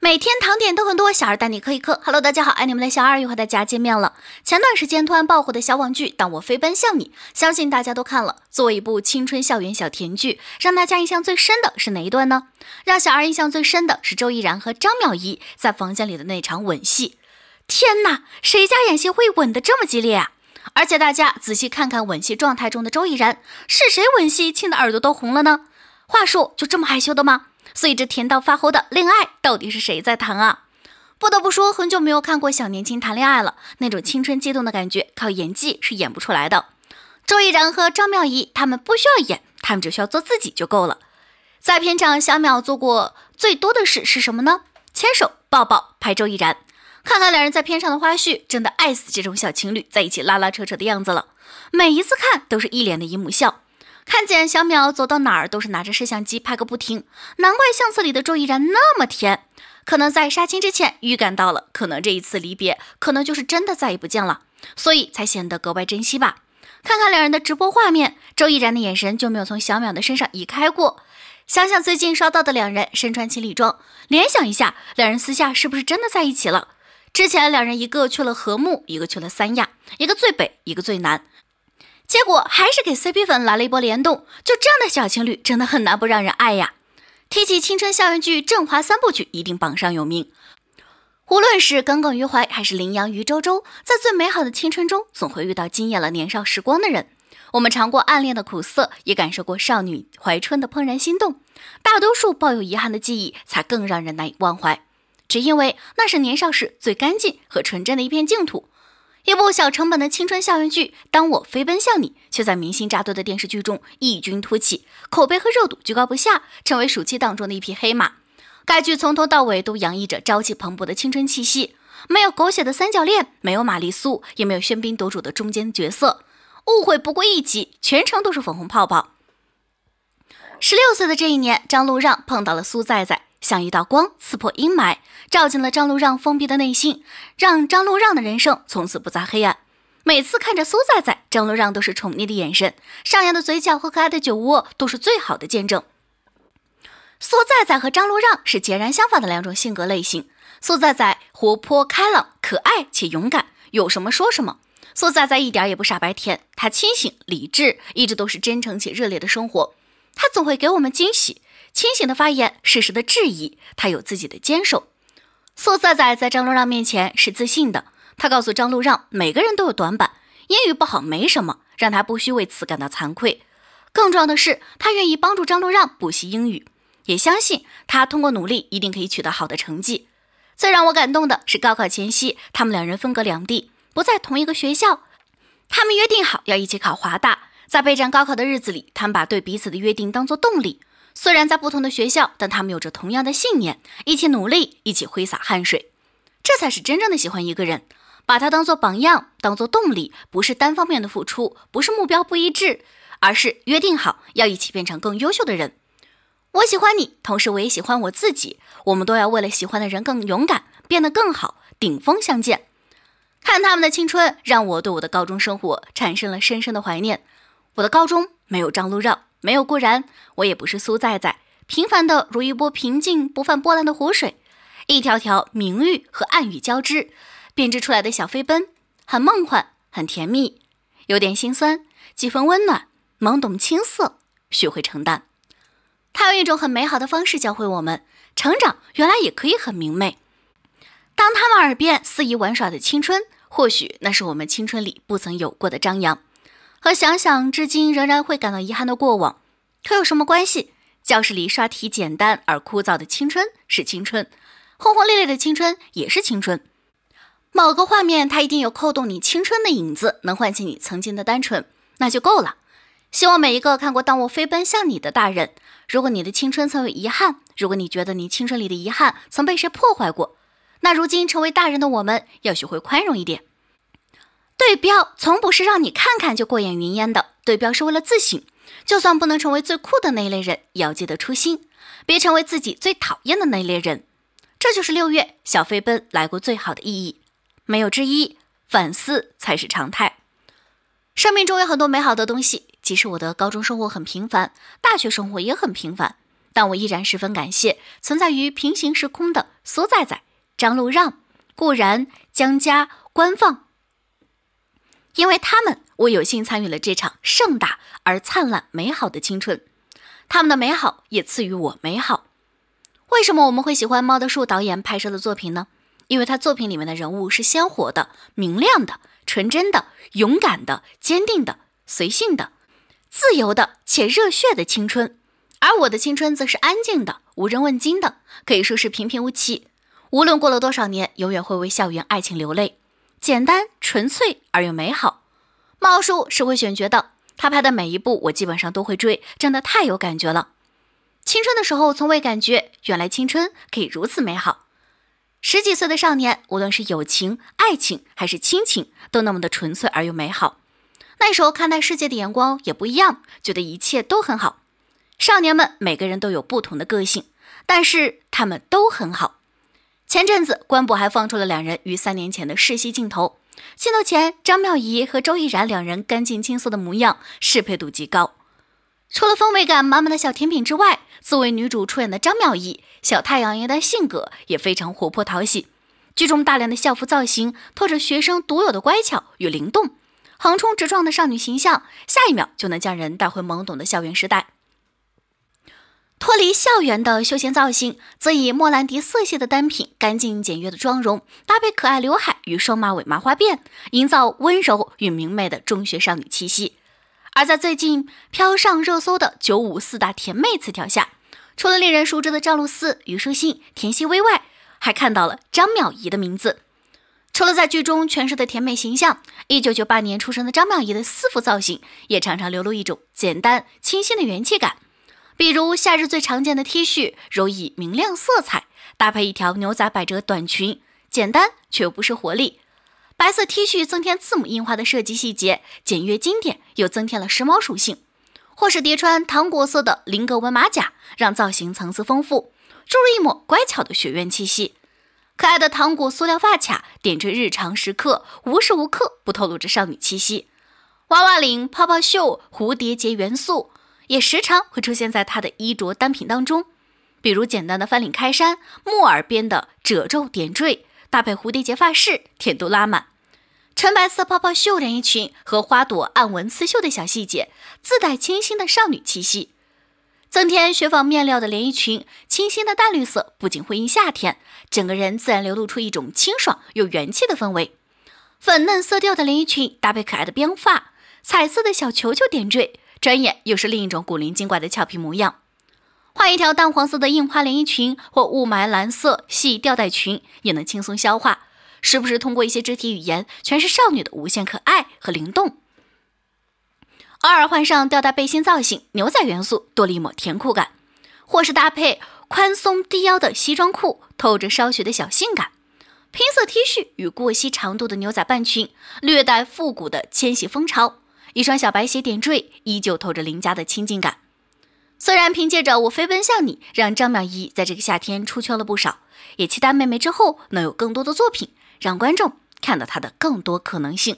每天糖点都很多，小二带你嗑一嗑。Hello，大家好，爱你们的小二又和大家见面了。前段时间突然爆火的小网剧《当我飞奔向你》，相信大家都看了。作为一部青春校园小甜剧，让大家印象最深的是哪一段呢？让小二印象最深的是周翊然和张淼怡在房间里的那场吻戏。天哪，谁家演戏会吻得这么激烈啊？而且大家仔细看看吻戏状态中的周翊然，是谁吻戏亲的耳朵都红了呢？话说，就这么害羞的吗？所以这甜到发齁的恋爱到底是谁在谈啊？不得不说，很久没有看过小年轻谈恋爱了，那种青春悸动的感觉靠演技是演不出来的。周翊然和张妙怡他们不需要演，他们只需要做自己就够了。在片场，小淼做过最多的事是什么呢？牵手、抱抱、拍周翊然。看看两人在片上的花絮，真的爱死这种小情侣在一起拉拉扯扯的样子了。每一次看都是一脸的姨母笑。看见小淼走到哪儿都是拿着摄像机拍个不停，难怪相册里的周依然那么甜。可能在杀青之前预感到了，可能这一次离别，可能就是真的再也不见了，所以才显得格外珍惜吧。看看两人的直播画面，周依然的眼神就没有从小淼的身上移开过。想想最近刷到的两人身穿情侣装，联想一下，两人私下是不是真的在一起了？之前两人一个去了和睦，一个去了三亚，一个最北，一个最南。结果还是给 CP 粉来了一波联动，就这样的小情侣真的很难不让人爱呀！提起青春校园剧《振华三部曲》，一定榜上有名。无论是耿耿于怀，还是林羊于周周，在最美好的青春中，总会遇到惊艳了年少时光的人。我们尝过暗恋的苦涩，也感受过少女怀春的怦然心动。大多数抱有遗憾的记忆，才更让人难以忘怀，只因为那是年少时最干净和纯真的一片净土。一部小成本的青春校园剧《当我飞奔向你》，却在明星扎堆的电视剧中异军突起，口碑和热度居高不下，成为暑期档中的一匹黑马。该剧从头到尾都洋溢着朝气蓬勃的青春气息，没有狗血的三角恋，没有玛丽苏，也没有喧宾夺主的中间角色，误会不过一集，全程都是粉红泡泡。十六岁的这一年，张陆让碰到了苏在在。像一道光，刺破阴霾，照进了张陆让封闭的内心，让张陆让的人生从此不再黑暗。每次看着苏仔仔，张陆让都是宠溺的眼神，上扬的嘴角和可爱的酒窝都是最好的见证。苏仔仔和张陆让是截然相反的两种性格类型。苏仔仔活泼开朗、可爱且勇敢，有什么说什么。苏仔仔一点也不傻白甜，他清醒理智，一直都是真诚且热烈的生活。他总会给我们惊喜，清醒的发言，适时的质疑，他有自己的坚守。苏赛仔在张路让面前是自信的，他告诉张路让，每个人都有短板，英语不好没什么，让他不需为此感到惭愧。更重要的是，他愿意帮助张路让补习英语，也相信他通过努力一定可以取得好的成绩。最让我感动的是，高考前夕，他们两人分隔两地，不在同一个学校，他们约定好要一起考华大。在备战高考的日子里，他们把对彼此的约定当做动力。虽然在不同的学校，但他们有着同样的信念，一起努力，一起挥洒汗水。这才是真正的喜欢一个人，把他当做榜样，当做动力，不是单方面的付出，不是目标不一致，而是约定好要一起变成更优秀的人。我喜欢你，同时我也喜欢我自己。我们都要为了喜欢的人更勇敢，变得更好，顶峰相见。看他们的青春，让我对我的高中生活产生了深深的怀念。我的高中没有张路让，没有顾然，我也不是苏在在，平凡的如一波平静不泛波澜的湖水，一条条明喻和暗语交织，编织出来的小飞奔，很梦幻，很甜蜜，有点心酸，几分温暖，懵懂青涩，学会承担。他用一种很美好的方式教会我们，成长原来也可以很明媚。当他们耳边肆意玩耍的青春，或许那是我们青春里不曾有过的张扬。和想想至今仍然会感到遗憾的过往，可有什么关系？教室里刷题简单而枯燥的青春是青春，轰轰烈烈的青春也是青春。某个画面，它一定有扣动你青春的影子，能唤起你曾经的单纯，那就够了。希望每一个看过《当我飞奔向你》的大人，如果你的青春曾有遗憾，如果你觉得你青春里的遗憾曾被谁破坏过，那如今成为大人的我们，要学会宽容一点。对标从不是让你看看就过眼云烟的，对标是为了自省。就算不能成为最酷的那一类人，也要记得初心，别成为自己最讨厌的那一类人。这就是六月小飞奔来过最好的意义，没有之一。反思才是常态。生命中有很多美好的东西，即使我的高中生活很平凡，大学生活也很平凡，但我依然十分感谢存在于平行时空的苏仔仔、张路让、顾然、江家、官放、因为他们，我有幸参与了这场盛大而灿烂、美好的青春。他们的美好也赐予我美好。为什么我们会喜欢猫的树导演拍摄的作品呢？因为他作品里面的人物是鲜活的、明亮的、纯真的、勇敢的、坚定的、随性的、自由的且热血的青春。而我的青春则是安静的、无人问津的，可以说是平平无奇。无论过了多少年，永远会为校园爱情流泪。简单、纯粹而又美好。茂叔是会选角的，他拍的每一部我基本上都会追，真的太有感觉了。青春的时候从未感觉，原来青春可以如此美好。十几岁的少年，无论是友情、爱情还是亲情，都那么的纯粹而又美好。那时候看待世界的眼光也不一样，觉得一切都很好。少年们每个人都有不同的个性，但是他们都很好。前阵子，官博还放出了两人于三年前的试戏镜头。镜头前，张妙怡和周翊然两人干净青涩的模样，适配度极高。除了氛围感满满的小甜品之外，作为女主出演的张妙怡，小太阳一的性格也非常活泼讨喜。剧中大量的校服造型，透着学生独有的乖巧与灵动，横冲直撞的少女形象，下一秒就能将人带回懵懂的校园时代。脱离校园的休闲造型，则以莫兰迪色系的单品、干净简约的妆容、搭配可爱刘海与双马尾麻花辫，营造温柔与明媚的中学少女气息。而在最近飘上热搜的“九五四大甜妹”词条下，除了令人熟知的赵露思、虞书欣、田曦薇外，还看到了张淼怡的名字。除了在剧中诠释的甜美形象，一九九八年出生的张淼怡的私服造型也常常流露一种简单清新的元气感。比如夏日最常见的 T 恤，柔以明亮色彩搭配一条牛仔百褶短裙，简单却不失活力。白色 T 恤增添字母印花的设计细节，简约经典又增添了时髦属性。或是叠穿糖果色的菱格纹马甲，让造型层次丰富，注入一抹乖巧的学院气息。可爱的糖果塑料发卡点缀日常时刻，无时无刻不透露着少女气息。娃娃领、泡泡袖、蝴蝶结元素。也时常会出现在她的衣着单品当中，比如简单的翻领开衫、木耳边的褶皱点缀，搭配蝴蝶结发饰，甜度拉满；纯白色泡泡袖连衣裙和花朵暗纹刺绣的小细节，自带清新的少女气息；增添雪纺面料的连衣裙，清新的淡绿色不仅会应夏天，整个人自然流露出一种清爽又元气的氛围；粉嫩色调的连衣裙搭配可爱的编发、彩色的小球球点缀。转眼又是另一种古灵精怪的俏皮模样，换一条淡黄色的印花连衣裙或雾霾蓝色系吊带裙也能轻松消化，时不时通过一些肢体语言诠释少女的无限可爱和灵动？偶尔换上吊带背心造型，牛仔元素多了一抹甜酷感；或是搭配宽松低腰的西装裤，透着稍许的小性感。拼色 T 恤与过膝长度的牛仔半裙，略带复古的千禧风潮。一双小白鞋点缀，依旧透着邻家的亲近感。虽然凭借着《我飞奔向你》，让张淼怡在这个夏天出圈了不少，也期待妹妹之后能有更多的作品，让观众看到她的更多可能性。